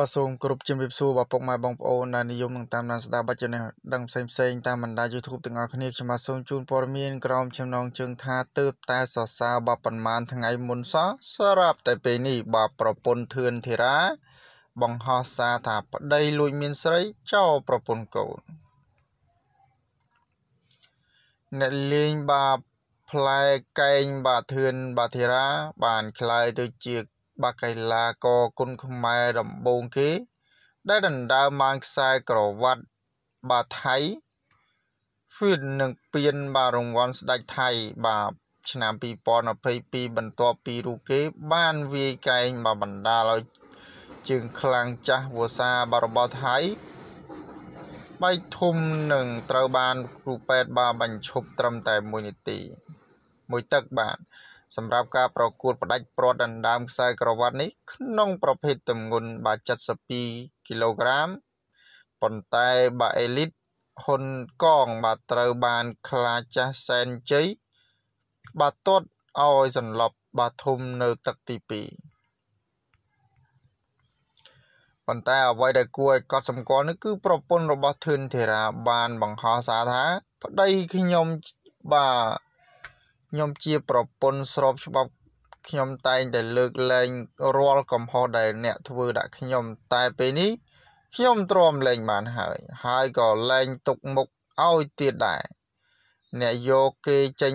បាទសូមគោរពជំរាបសួរបងប្អូនម៉ែបងប្អូនដែលនិយមនឹងតាមដានស្ដាប់បច្ចុប្បន្នដឹងផ្សេងផ្សេងតាមបណ្ដា YouTube ទាំងអស់គ្នាខ្ញុំបាទសូមជូនព័ត៌មានក្រមចំណងជើងថាទើបតែសរសើរបាទប្រមាណថ្ងៃមុនសោះសម្រាប់តែពេលនេះបាទប្រពន្ធធឿនធីរាបង្ហោះសារថាប្តីលួចមានស្រីចោលប្រពន្ធកូនអ្នកលេងបាទផ្លែកែងបាទធឿនបាទធីរា បានคลายទៅជាបាកីឡាករគុនខ្មែរដំបូងគេ ដែលដណ្ដើមបានខ្សែក្រវ៉ាត់បាទថៃហ្វៀននឹងពៀនបាទរង្វាន់ស្ដេចថៃ បាទឆ្នាំ2022បន្ទាប់ពីរូគេ បានវាយកែងបាទបណ្ដាលឲ្យជើងខ្លាំងចាស់វសាបាទរបស់ថៃបៃធំនឹងត្រូវបានគ្រូពេទ្យបាទបញ្ឈប់ត្រឹមតែ1នាទីមួយទឹកបាទសម្រាប់ការប្រកួតផ្ដាច់ព្រាត់ដណ្ដើមខ្សែក្រវ៉ាត់នេះក្នុងប្រភេទទម្ងន់បា72គីឡូក្រាមប៉ុន្តែបាអេលីតហ៊ុនកងបាទត្រូវបានខ្លាចាស់សែនជ័យបាទទាត់ឲ្យសន្លប់បាទធំនៅទឹកទី2ប៉ុន្តែអ្វីដែលគួរឲ្យកត់សម្គាល់នោះគឺ ប្រពន្ធរបស់ធឿនធីរាបានបង្ហោះសារថា ប្តីខ្ញុំបាទខ្ញុំជាប្រពន្ធស្របច្បាប់ខ្ញុំតែងតែលើកលែងរាល់កំហុសដែលអ្នកធ្វើដាក់ខ្ញុំតែពេលនេះ ខ្ញុំទ្រាំលែងបានហើយ ហើយក៏លែងទុកមុខឲ្យទៀតដែរអ្នកយកគេចេញ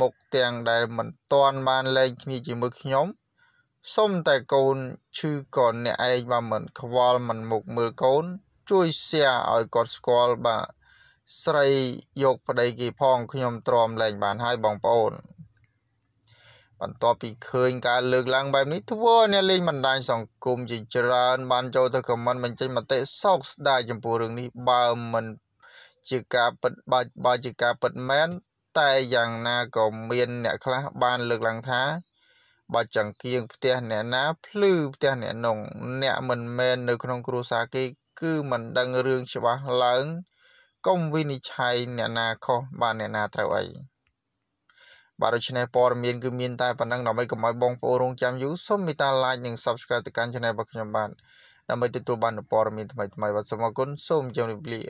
មុខទាំងដែលមិនទាន់បានលែងគ្នាជាមួយខ្ញុំ សុំតែកូនឈឺក៏អ្នកឯងបើមិនខ្វល់មិនមុខមើលកូន ជួយ share ឲ្យគាត់ស្គាល់បាទស្រីយកប្តីគេផងខ្ញុំទ្រាំលែងបានហើយបងប្អូន បន្ទាប់ពីឃើញ ការលើកឡើងបែបនេះធ្វើអ្នកលេងបណ្ដាញសង្គមជាច្រើន បានចូលទៅខមមិនបញ្ចេញមតិសោកស្ដាយចំពោះរឿងនេះបើមិនជាការពិតបើបើជាការពិតមែនតែយ៉ាងណាក៏មានអ្នកខ្លះបានលើកឡើងថាបើចង្កៀងផ្ទះអ្នកណាភ្លឺផ្ទះអ្នកនងអ្នកមិនមែននៅក្នុង គ្រួសារគេគឺមិនដឹងរឿងច្បាស់ឡើងកុំវិនិច្ឆ័យអ្នកណាខុសបាទអ្នកណាត្រូវអីបាទដូច្នេះព័ត៌មានគឺមានតែប៉ុណ្ណឹងដើម្បីកុំឲ្យបងប្អូនរងចាំយូរសូមមេត្តា like និង subscribe ទៅកាន់ channel របស់ខ្ញុំបាទដើម្បីទទួលបានព័ត៌មានថ្មីៗបាទសូមអរគុណសូមជម្រាបលា